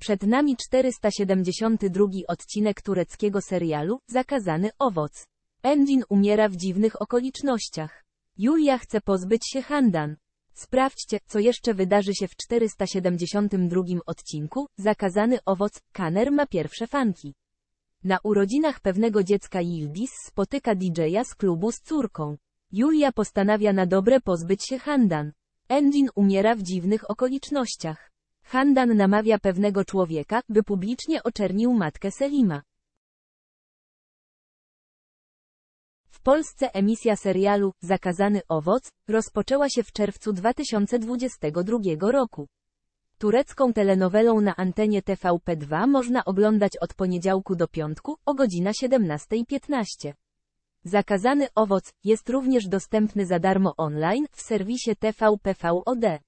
Przed nami 472 odcinek tureckiego serialu Zakazany owoc. Engin umiera w dziwnych okolicznościach. Julia chce pozbyć się Handan. Sprawdźcie, co jeszcze wydarzy się w 472 odcinku Zakazany owoc. Kaner ma pierwsze fanki. Na urodzinach pewnego dziecka Yildiz spotyka DJ-a z klubu z córką. Julia postanawia na dobre pozbyć się Handan. Engin umiera w dziwnych okolicznościach. Handan namawia pewnego człowieka, by publicznie oczernił matkę Selima. W Polsce emisja serialu Zakazany owoc rozpoczęła się w czerwcu 2022 roku. Turecką telenowelą na antenie TVP2 można oglądać od poniedziałku do piątku o godzina 17.15. Zakazany owoc jest również dostępny za darmo online w serwisie TVPVOd.